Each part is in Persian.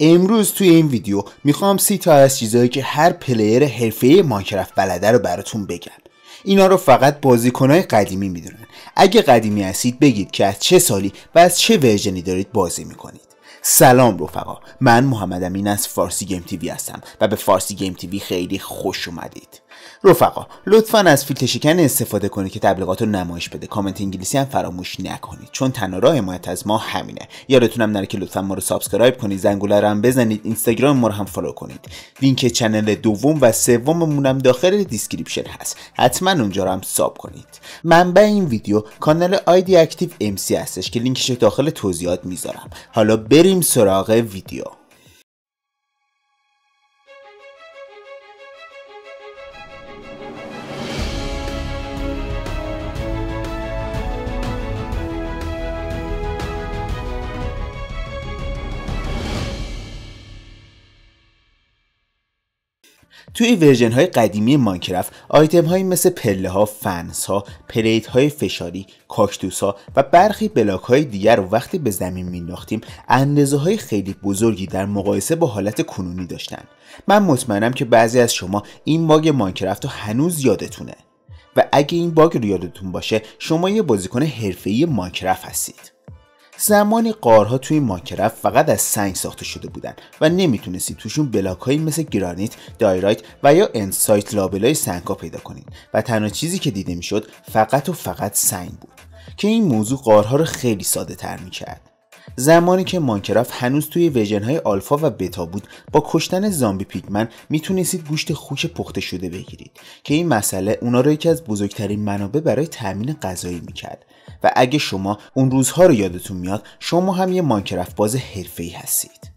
امروز توی این ویدیو میخوام سی تا از چیزهایی که هر پلیر حرفه ماینکرافت بلده رو براتون بگم اینا رو فقط بازیکنهای قدیمی میدونن اگه قدیمی هستید بگید که از چه سالی و از چه ورژنی دارید بازی میکنید سلام رفقا من محمد امین از فارسی گیم تیوی هستم و به فارسی گیم تیوی خیلی خوش اومدید رفقا لطفا از فیلتر شکن استفاده کنید که تبلیغات رو نمایش بده کامنت انگلیسی هم فراموش نکنید چون تنها راه حمایت از ما همینه یادتونم نره که لطفا ما رو سابسکرایب کنید زنگوله رو هم بزنید اینستاگرام ما رو هم فالو کنید لینک چنل دوم و سوممون هم داخل دیسکریپشن هست حتما اونجا رو هم ساب کنید منبع این ویدیو کانال آیدی اکتیو ام هستش که لینکش داخل توضیحات میذارم حالا بریم سراغ ویدیو توی ورژن های قدیمی ماینکرافت آیتم هایی مثل پله ها، فنس ها، پلیت های فشاری، کاکتوس ها و برخی بلاک های دیگر رو وقتی به زمین مینداختیم اندازه های خیلی بزرگی در مقایسه با حالت کنونی داشتن. من مطمئنم که بعضی از شما این باگ ماینکرافت رو هنوز یادتونه و اگه این باگ رو یادتون باشه شما یه بازیکن حرفه‌ای ماینکرافت هستید. زمانی قارها توی ماکرف فقط از سنگ ساخته شده بودن و نمیتونستید توشون بلاک هایی مثل گرانیت، دایرایت و یا انسایت لابلای ها پیدا کنید و تنها چیزی که دیده میشد فقط و فقط سنگ بود که این موضوع قارها رو خیلی ساده تر میکرد زمانی که مانکرافت هنوز توی ویژن های آلفا و بتا بود با کشتن زامبی پیگمن میتونستید گوشت خوش پخته شده بگیرید که این مسئله اونا رو یکی از بزرگترین منابع برای تامین غذایی میکرد و اگه شما اون روزها رو یادتون میاد شما هم یه ماینکرافت باز ای هستید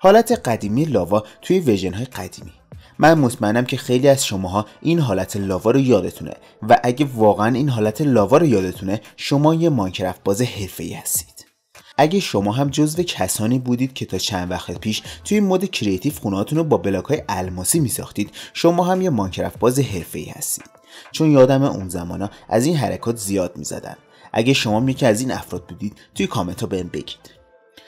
حالت قدیمی لاوا توی ویژن های قدیمی من مطمئنم که خیلی از شماها این حالت لاوا رو یادتونه و اگه واقعا این حالت لاوا رو یادتونه شما یه ماینکرافت باز ای هستید اگه شما هم جزو کسانی بودید که تا چند وقت پیش توی مود کریتیو خونهاتون رو با بلاک های الماسی میساختید شما هم یه مانکرفت باز ای هستید چون یادم اون زمانا از این حرکات زیاد میزدن اگه شما یکی از این افراد بودید توی کامنت ها بهم بگید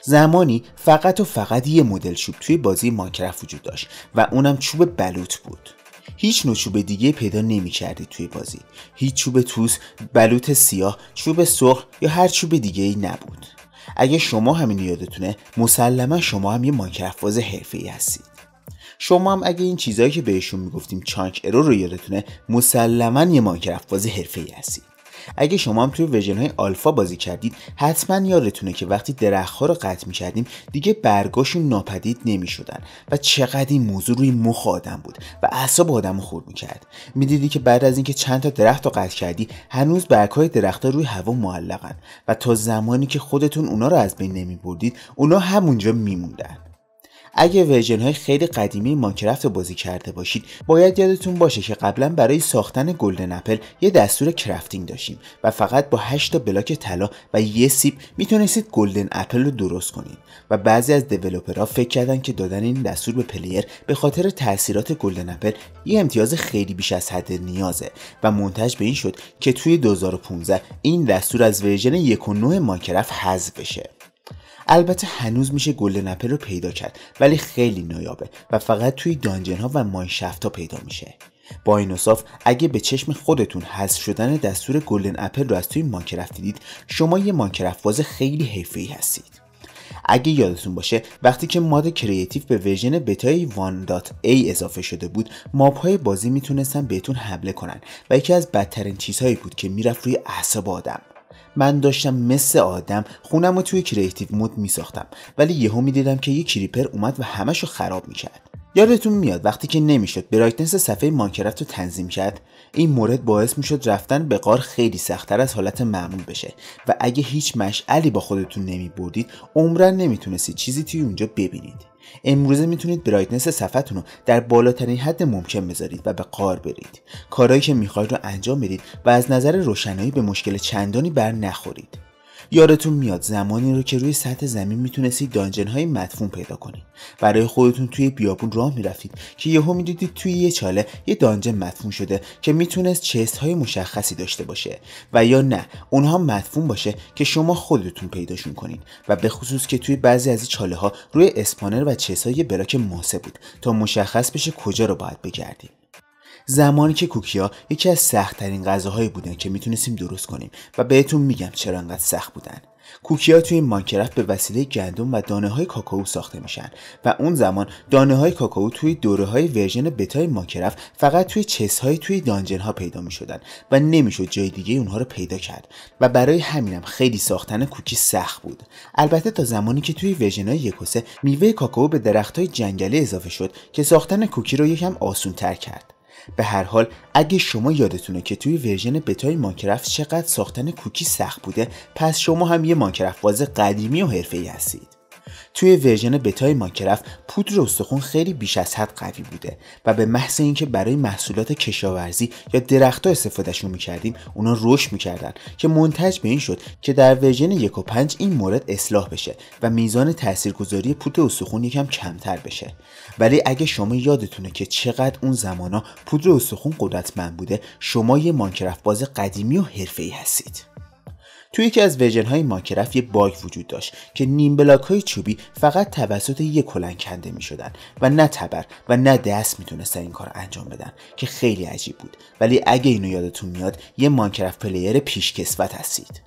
زمانی فقط و فقط یه مدل چوب توی بازی ماینکرافت وجود داشت و اونم چوب بلوط بود هیچ نوع چوب دیگه پیدا نمی کردید توی بازی هیچ چوب توس، بلوط سیاه، چوب سرخ یا هر چوب دیگه ای نبود اگه شما همین یادتونه مسلما شما هم یه ماینکرافت حرفه حرفه‌ای هستید شما هم اگه این چیزهایی که بهشون میگفتیم چانک ارو رو یادتونه مسلما یه ماینکرافت حرفه حرفه‌ای هستید اگه شما هم توی ویژن های آلفا بازی کردید حتما یادتونه که وقتی درختها رو قطع کردیم دیگه برگاشون ناپدید نمیشدن و چقدر این موضوع روی مخ آدم بود و اعصاب آدم خورد میکرد میدیدی که بعد از اینکه چند تا درخت رو قطع کردی هنوز برگهای درختها روی هوا معلقن و تا زمانی که خودتون اونا رو از بین بردید اونا همونجا موندن اگه ورژن های خیلی قدیمی ماینکرافت بازی کرده باشید باید یادتون باشه که قبلا برای ساختن گلدن اپل یه دستور کرافتینگ داشتیم و فقط با 8 تا بلاک طلا و یه سیب میتونستید گلدن اپل رو درست کنید و بعضی از دیولپرها فکر کردن که دادن این دستور به پلیر به خاطر تاثیرات گلدن اپل یه امتیاز خیلی بیش از حد نیازه و منتج به این شد که توی 2015 این دستور از ورژن 1.9 ماینکرافت حذف بشه البته هنوز میشه گل اپل رو پیدا کرد ولی خیلی نایابه و فقط توی دانجن ها و ماینشفت ها پیدا میشه با این اصاف اگه به چشم خودتون حذف شدن دستور گلدن اپل رو از توی ماینکرافت دیدید شما یه ماینکرافت باز خیلی ای هستید اگه یادتون باشه وقتی که ماد کریتیو به ورژن بتای 1.a اضافه شده بود ماب های بازی میتونستن بهتون حمله کنن و یکی از بدترین چیزهایی بود که میرفت روی اعصاب آدم من داشتم مثل آدم خونم رو توی کریتیو مود میساختم ولی یهو میدیدم که یه کریپر اومد و همش رو خراب میکرد یادتون میاد وقتی که نمیشد برایتنس صفحه مانکرفت رو تنظیم کرد این مورد باعث میشد رفتن به قار خیلی سختتر از حالت معمول بشه و اگه هیچ مشعلی با خودتون نمی بردید عمرا نمیتونستید چیزی توی اونجا ببینید امروزه میتونید برایتنس صفحتون رو در بالاترین حد ممکن بذارید و به قار برید کارهایی که میخواید رو انجام بدید و از نظر روشنایی به مشکل چندانی بر نخورید یارتون میاد زمانی رو که روی سطح زمین میتونستید دانجن های مدفون پیدا کنید برای خودتون توی بیابون راه میرفتید که یهو میدیدید توی یه چاله یه دانجن مدفون شده که میتونست چست های مشخصی داشته باشه و یا نه اونها مدفون باشه که شما خودتون پیداشون کنید و به خصوص که توی بعضی از چاله ها روی اسپانر و چست های براک ماسه بود تا مشخص بشه کجا رو باید بگردید زمانی که کوکیا یکی از سختترین غذاهایی بودن که میتونستیم درست کنیم و بهتون میگم چرا انقدر سخت بودن کوکیا توی ماینکرافت به وسیله گندم و دانه های کاکائو ساخته میشن و اون زمان دانه های کاکائو توی دوره های ورژن بتای ماینکرافت فقط توی چس های توی دانجن ها پیدا میشدن و نمیشد جای دیگه اونها رو پیدا کرد و برای همینم خیلی ساختن کوکی سخت بود البته تا زمانی که توی ورژن های یکوسه میوه کاکائو به درخت های جنگلی اضافه شد که ساختن کوکی رو یکم آسون تر کرد به هر حال اگه شما یادتونه که توی ورژن بتای ماینکرافت چقدر ساختن کوکی سخت بوده پس شما هم یه ماینکرافت باز قدیمی و حرفه‌ای هستید توی ورژن بتای ماینکرافت پودر استخون خیلی بیش از حد قوی بوده و به محض اینکه برای محصولات کشاورزی یا درختها استفادهشون میکردیم اونا رشد میکردن که منتج به این شد که در ورژن یک و پنج این مورد اصلاح بشه و میزان تاثیرگذاری پودر استخون یکم کمتر بشه ولی اگه شما یادتونه که چقدر اون زمانا پودر استخون قدرتمند بوده شما یه مانکرفت باز قدیمی و حرفه‌ای هستید توی یکی از ویژن های ماکرف یه باگ وجود داشت که نیم بلاک های چوبی فقط توسط یک کلنگ کنده می و نه تبر و نه دست میتونستن این کار انجام بدن که خیلی عجیب بود ولی اگه اینو یادتون میاد یه ماکرف پلیر پیشکسوت هستید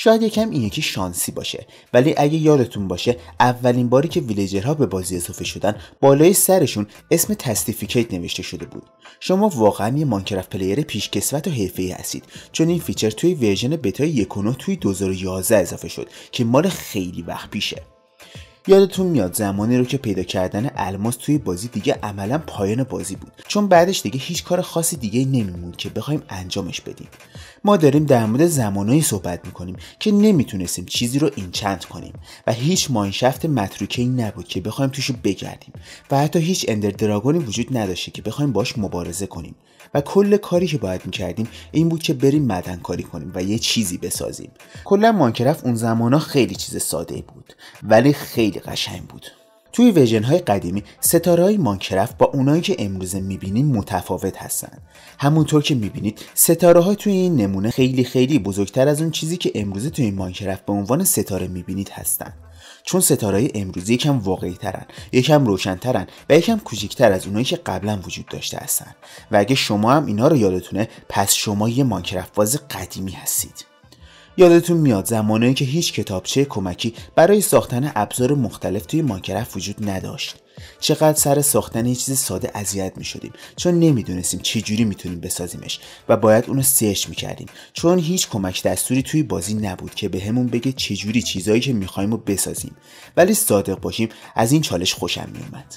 شاید یکم این یکی شانسی باشه ولی اگه یادتون باشه اولین باری که ویلیجرها به بازی اضافه شدن بالای سرشون اسم تستیفیکیت نوشته شده بود شما واقعا یه مانکرافت پلیر پیشکسوت و حرفه‌ای هستید چون این فیچر توی ورژن بتای 1.9 توی 2011 اضافه شد که مال خیلی وقت پیشه یادتون میاد زمانی رو که پیدا کردن الماس توی بازی دیگه عملا پایان بازی بود چون بعدش دیگه هیچ کار خاصی دیگه نمیموند که بخوایم انجامش بدیم ما داریم در مورد زمانهایی صحبت میکنیم که نمیتونستیم چیزی رو اینچند کنیم و هیچ ماینشفت متروکه ای نبود که بخوایم توش بگردیم و حتی هیچ اندر دراگونی وجود نداشته که بخوایم باش مبارزه کنیم و کل کاری که باید میکردیم این بود که بریم مدن کاری کنیم و یه چیزی بسازیم کلا ماینکرافت اون ها خیلی چیز ساده بود ولی خیلی قشنگ بود توی ویژن های قدیمی ستاره های مانکرفت با اونایی که امروزه میبینیم متفاوت هستن همونطور که میبینید ستاره ها توی این نمونه خیلی خیلی بزرگتر از اون چیزی که امروزه توی مانکرفت به عنوان ستاره میبینید هستن چون ستاره امروزی یکم واقعی ترن یکم روشن و یکم کوچیکتر از اونایی که قبلا وجود داشته هستن و اگه شما هم اینا رو یادتونه پس شما یه مانکرفت باز قدیمی هستید یادتون میاد زمانایی که هیچ کتابچه کمکی برای ساختن ابزار مختلف توی ماکرف وجود نداشت چقدر سر ساختن یه چیز ساده اذیت شدیم چون نمیدونستیم چجوری میتونیم بسازیمش و باید اونو می کردیم چون هیچ کمک دستوری توی بازی نبود که به همون بگه چجوری چیزایی که میخوایم رو بسازیم ولی صادق باشیم از این چالش خوشم میومد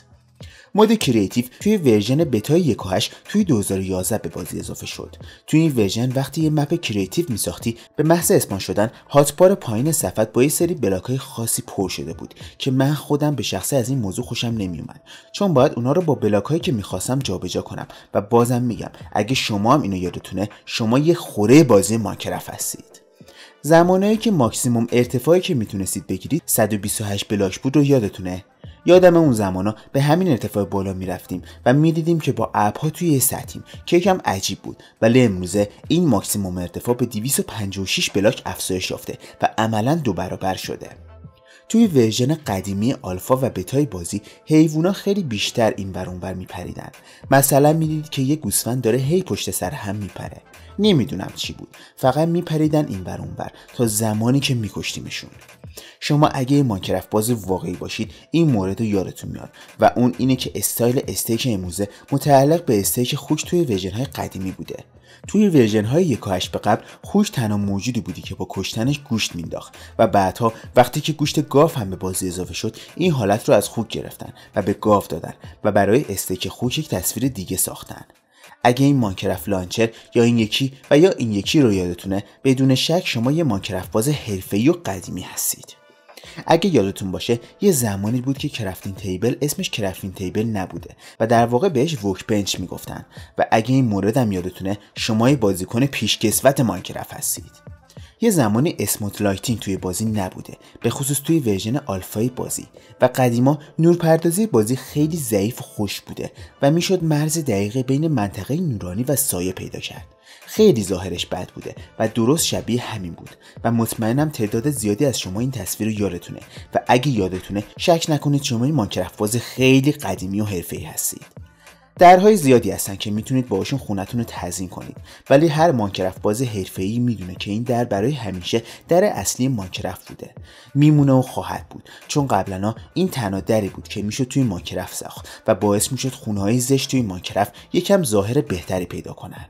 مود کریتیو توی ورژن بتا 1.8 توی 2011 به بازی اضافه شد توی این ورژن وقتی یه مپ کریتیو میساختی به محض اسپان شدن هاتپار پایین صفحه با یه سری های خاصی پر شده بود که من خودم به شخصه از این موضوع خوشم نمیومد چون باید اونا رو با بلاکهایی که میخواستم جابجا کنم و بازم میگم اگه شما هم اینو یادتونه شما یه خوره بازی ماینکرافت هستید زمانی که ماکسیموم ارتفاعی که میتونستید بگیرید 128 بلاک بود رو یادتونه یادم اون زمانا به همین ارتفاع بالا میرفتیم و میدیدیم که با ها توی سطحیم که یکم عجیب بود ولی امروزه این ماکسیموم ارتفاع به 256 بلاک افزایش یافته و عملا دو برابر شده توی ورژن قدیمی آلفا و بتای بازی حیوونا خیلی بیشتر این بر اونور میپریدن مثلا میدید که یه گوسفند داره هی پشت سر هم میپره نمیدونم چی بود فقط میپریدن این بر اونور تا زمانی که میکشتیمشون شما اگه ماینکرافت باز واقعی باشید این مورد رو یادتون میاد و اون اینه که استایل استیک اموزه متعلق به استیک خوش توی ورژن های قدیمی بوده توی ویژن های یکاهش به قبل خوش تنها موجودی بودی که با کشتنش گوشت مینداخت و بعدها وقتی که گوشت گاف هم به بازی اضافه شد این حالت رو از خوک گرفتن و به گاف دادن و برای استیک خوک یک تصویر دیگه ساختن اگه این مانکرف لانچر یا این یکی و یا این یکی رو یادتونه بدون شک شما یه مانکرفت باز حرفه‌ای و قدیمی هستید اگه یادتون باشه یه زمانی بود که کرافتین تیبل اسمش کرافتین تیبل نبوده و در واقع بهش وک بنچ میگفتن و اگه این مورد هم یادتونه شما بازیکن پیشکسوت ماینکرافت هستید یه زمانی اسموت لایتینگ توی بازی نبوده به خصوص توی ورژن آلفای بازی و قدیما نورپردازی بازی خیلی ضعیف و خوش بوده و میشد مرز دقیقه بین منطقه نورانی و سایه پیدا کرد خیلی ظاهرش بد بوده و درست شبیه همین بود و مطمئنم تعداد زیادی از شما این تصویر رو یادتونه و اگه یادتونه شک نکنید شما این مانکرفت خیلی قدیمی و حرفه‌ای هستید درهای زیادی هستن که میتونید باهاشون خونتون رو تزیین کنید ولی هر مانکرفت باز حرفه‌ای میدونه که این در برای همیشه در اصلی مانکرف بوده میمونه و خواهد بود چون قبلا این تنها دری بود که میشد توی مانکرفت ساخت و باعث میشد خونه‌های زشت توی مانکرفت یکم ظاهر بهتری پیدا کنند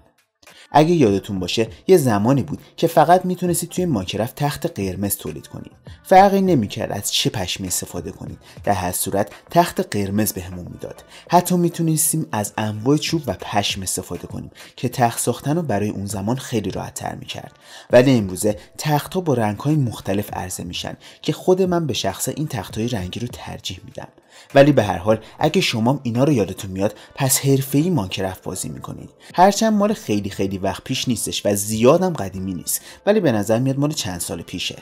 اگه یادتون باشه یه زمانی بود که فقط میتونستید توی ماکرفت تخت قرمز تولید کنید فرقی نمیکرد از چه پشمی استفاده کنید در هر صورت تخت قرمز بهمون به میداد حتی میتونستیم از انواع چوب و پشم استفاده کنیم که تخت ساختن رو برای اون زمان خیلی راحت تر میکرد ولی امروزه تختها با های مختلف عرضه میشن که خود من به شخصه این تختهای رنگی رو ترجیح میدم ولی به هر حال اگه شما اینا رو یادتون میاد پس حرفه‌ای مانکرفت بازی میکنید هرچند مال خیلی خیلی وقت پیش نیستش و زیادم قدیمی نیست ولی به نظر میاد مال چند سال پیشه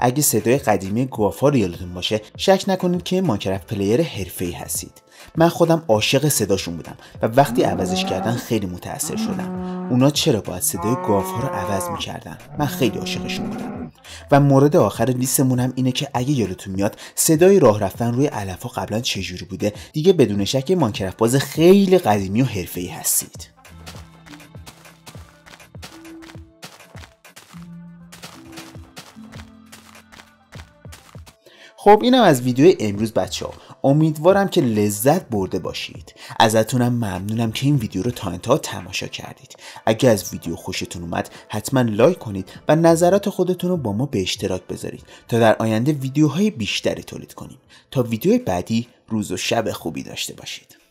اگه صدای قدیمی گوافا رو یادتون باشه شک نکنید که مانکرفت پلیر ای هستید من خودم عاشق صداشون بودم و وقتی عوضش کردن خیلی متاثر شدم اونا چرا باید صدای ها رو عوض میکردن من خیلی عاشقشون بودم و مورد آخر لیستمون هم اینه که اگه یادتون میاد صدای راه رفتن روی ها قبلا چجوری بوده دیگه بدون شک مانکرفت باز خیلی قدیمی و ای هستید خب اینم از ویدیو امروز بچه ها امیدوارم که لذت برده باشید ازتونم ممنونم که این ویدیو رو تا انتها تماشا کردید اگه از ویدیو خوشتون اومد حتما لایک کنید و نظرات خودتون رو با ما به اشتراک بذارید تا در آینده ویدیوهای بیشتری تولید کنیم تا ویدیو بعدی روز و شب خوبی داشته باشید